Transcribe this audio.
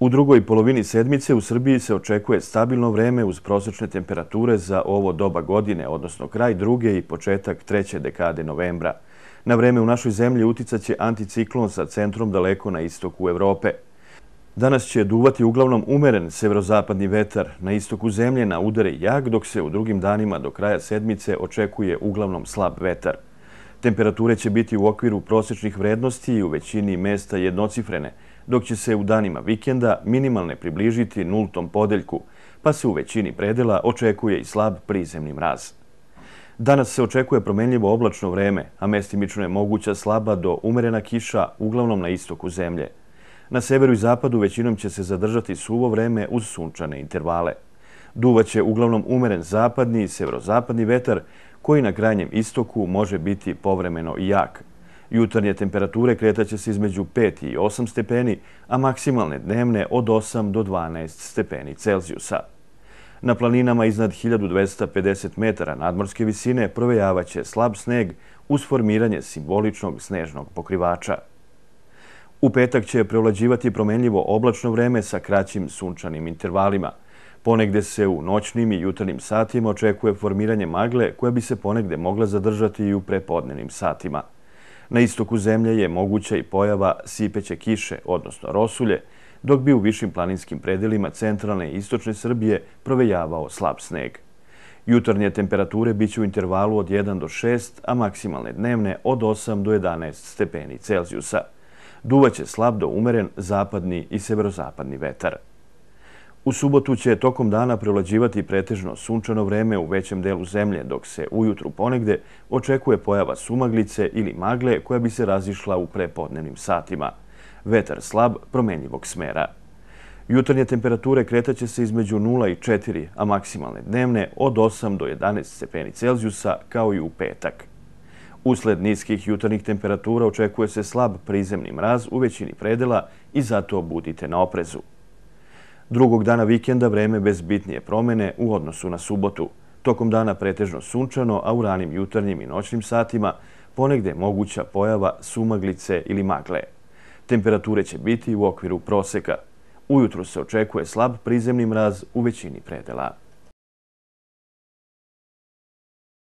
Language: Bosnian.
U drugoj polovini sedmice u Srbiji se očekuje stabilno vreme uz prosječne temperature za ovo doba godine, odnosno kraj druge i početak treće dekade novembra. Na vreme u našoj zemlji uticat će anticiklon sa centrom daleko na istoku Evrope. Danas će duvati uglavnom umeren severozapadni vetar na istoku zemlje na udare jak, dok se u drugim danima do kraja sedmice očekuje uglavnom slab vetar. Temperature će biti u okviru prosječnih vrednosti i u većini mesta jednocifrene, dok će se u danima vikenda minimalne približiti nultom podeljku, pa se u većini predela očekuje i slab prizemni mraz. Danas se očekuje promenljivo oblačno vreme, a mestimično je moguća slaba do umerena kiša, uglavnom na istoku zemlje. Na severu i zapadu većinom će se zadržati suvo vreme uz sunčane intervale. Duvat će uglavnom umeren zapadni i severozapadni vetar, koji na krajnjem istoku može biti povremeno i jak – Jutarnje temperature kretaće se između 5 i 8 stepeni, a maksimalne dnevne od 8 do 12 stepeni Celzijusa. Na planinama iznad 1250 metara nadmorske visine provejavaće slab sneg uz formiranje simboličnog snežnog pokrivača. U petak će prevlađivati promenljivo oblačno vreme sa kraćim sunčanim intervalima. Ponegde se u noćnim i jutarnim satima očekuje formiranje magle koja bi se ponegde mogla zadržati i u prepodnenim satima. Na istoku zemlje je moguća i pojava sipeće kiše, odnosno rosulje, dok bi u višim planinskim predelima centralne i istočne Srbije provejavao slab sneg. Jutarnje temperature biće u intervalu od 1 do 6, a maksimalne dnevne od 8 do 11 stepeni Celzijusa. Duvaće slab do umeren zapadni i severozapadni vetar. U subotu će tokom dana prevlađivati pretežno sunčano vreme u većem delu zemlje, dok se ujutru ponegde očekuje pojava sumaglice ili magle koja bi se razišla u prepodnevnim satima. Vetar slab promenjivog smera. Jutarnje temperature kretaće se između 0 i 4, a maksimalne dnevne od 8 do 11 stepeni Celzijusa, kao i u petak. Usled niskih jutarnjih temperatura očekuje se slab prizemni mraz u većini predela i zato budite na oprezu. Drugog dana vikenda vreme bez bitnije promene u odnosu na subotu. Tokom dana pretežno sunčano, a u ranim jutarnjim i noćnim satima ponegde moguća pojava sumaglice ili magle. Temperature će biti u okviru proseka. Ujutru se očekuje slab prizemni mraz u većini predela.